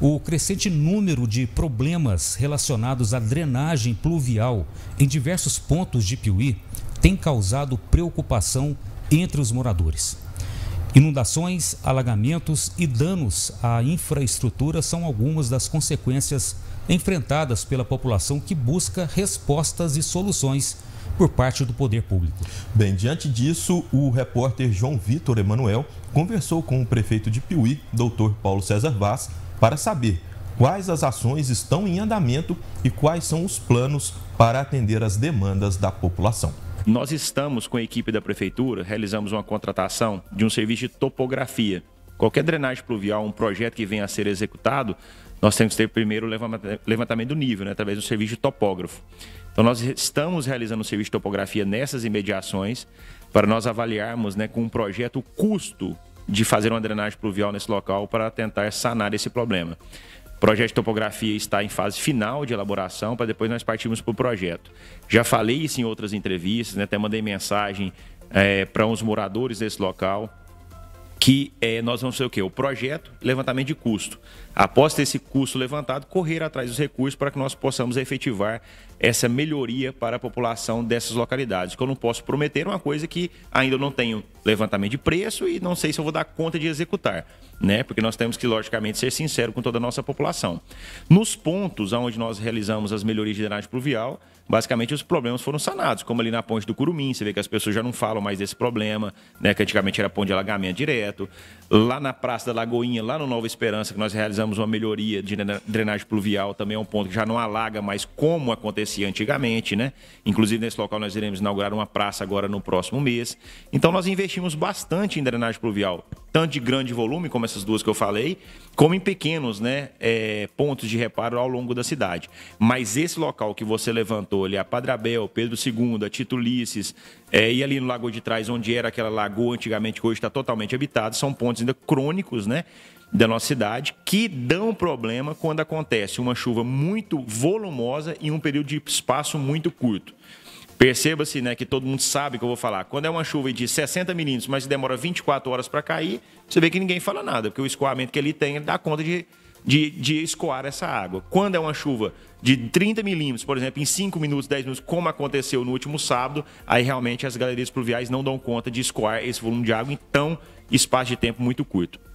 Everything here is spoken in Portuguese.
o crescente número de problemas relacionados à drenagem pluvial em diversos pontos de Piuí tem causado preocupação entre os moradores. Inundações, alagamentos e danos à infraestrutura são algumas das consequências enfrentadas pela população que busca respostas e soluções por parte do poder público. Bem, diante disso, o repórter João Vitor Emanuel conversou com o prefeito de Piuí, doutor Paulo César Vaz, para saber quais as ações estão em andamento e quais são os planos para atender as demandas da população. Nós estamos com a equipe da prefeitura, realizamos uma contratação de um serviço de topografia. Qualquer drenagem pluvial, um projeto que venha a ser executado, nós temos que ter primeiro o levantamento do nível, né, através do serviço de topógrafo. Então, nós estamos realizando um serviço de topografia nessas imediações para nós avaliarmos né, com um projeto o custo de fazer uma drenagem pluvial nesse local para tentar sanar esse problema. O projeto de topografia está em fase final de elaboração para depois nós partirmos para o projeto. Já falei isso em outras entrevistas, né? até mandei mensagem é, eh, para uns moradores desse local que é, nós vamos fazer o quê? O projeto, levantamento de custo. Após ter esse custo levantado, correr atrás dos recursos para que nós possamos efetivar essa melhoria para a população dessas localidades. Que eu não posso prometer é uma coisa que ainda não tenho levantamento de preço e não sei se eu vou dar conta de executar, né? Porque nós temos que, logicamente, ser sincero com toda a nossa população. Nos pontos onde nós realizamos as melhorias de drenagem pluvial, basicamente os problemas foram sanados, como ali na ponte do Curumim, você vê que as pessoas já não falam mais desse problema, né? Que antigamente era ponte de alagamento direto projeto lá na Praça da Lagoinha, lá no Nova Esperança, que nós realizamos uma melhoria de drenagem pluvial, também é um ponto que já não alaga mais como acontecia antigamente, né? Inclusive nesse local nós iremos inaugurar uma praça agora no próximo mês. Então nós investimos bastante em drenagem pluvial tanto de grande volume, como essas duas que eu falei, como em pequenos né, é, pontos de reparo ao longo da cidade. Mas esse local que você levantou ali, a Padrabel, Pedro II, a Titulices, é, e ali no lago de Trás, onde era aquela lagoa antigamente, que hoje está totalmente habitado, são pontos ainda crônicos né, da nossa cidade, que dão problema quando acontece uma chuva muito volumosa em um período de espaço muito curto. Perceba-se né, que todo mundo sabe que eu vou falar. Quando é uma chuva de 60 milímetros, mas demora 24 horas para cair, você vê que ninguém fala nada, porque o escoamento que ele tem dá conta de, de, de escoar essa água. Quando é uma chuva de 30 milímetros, por exemplo, em 5 minutos, 10 minutos, como aconteceu no último sábado, aí realmente as galerias pluviais não dão conta de escoar esse volume de água em tão espaço de tempo muito curto.